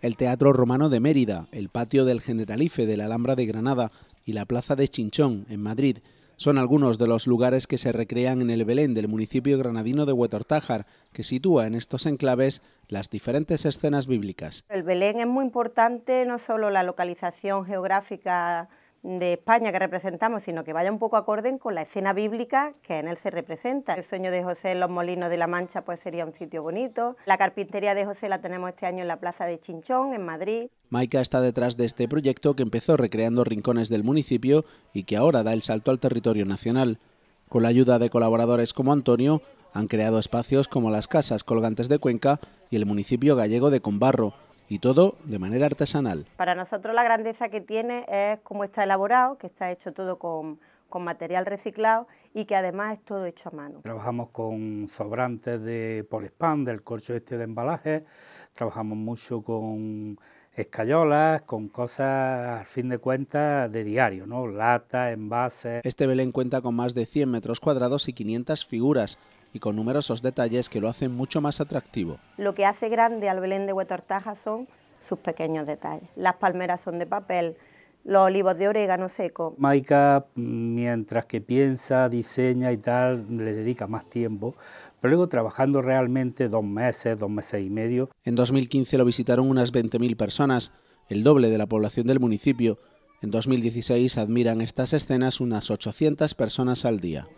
el Teatro Romano de Mérida, el Patio del Generalife de la Alhambra de Granada y la Plaza de Chinchón, en Madrid. Son algunos de los lugares que se recrean en el Belén del municipio granadino de Huetortájar, que sitúa en estos enclaves las diferentes escenas bíblicas. El Belén es muy importante, no solo la localización geográfica de España que representamos, sino que vaya un poco acorde con la escena bíblica que en él se representa. El sueño de José en los Molinos de la Mancha pues sería un sitio bonito. La carpintería de José la tenemos este año en la Plaza de Chinchón, en Madrid. Maica está detrás de este proyecto que empezó recreando rincones del municipio y que ahora da el salto al territorio nacional. Con la ayuda de colaboradores como Antonio, han creado espacios como las casas colgantes de Cuenca y el municipio gallego de Combarro, y todo de manera artesanal. Para nosotros la grandeza que tiene es cómo está elaborado, que está hecho todo con, material reciclado y que además es todo hecho a mano. Trabajamos con sobrantes de Polespan, del corcho este de embalaje, trabajamos mucho con escayolas, con cosas, al fin de cuentas, de diario, ¿no? Lata, envases. Este Belén cuenta con más de 100 metros cuadrados y 500 figuras y con numerosos detalles que lo hacen mucho más atractivo. Lo que hace grande al Belén de Huetortaja son sus pequeños detalles. Las palmeras son de papel, los olivos de orégano seco. Maika, mientras que piensa, diseña y tal, le dedica más tiempo, pero luego trabajando realmente dos meses, dos meses y medio. En 2015 lo visitaron unas 20.000 personas, el doble de la población del municipio. En 2016 admiran estas escenas unas 800 personas al día.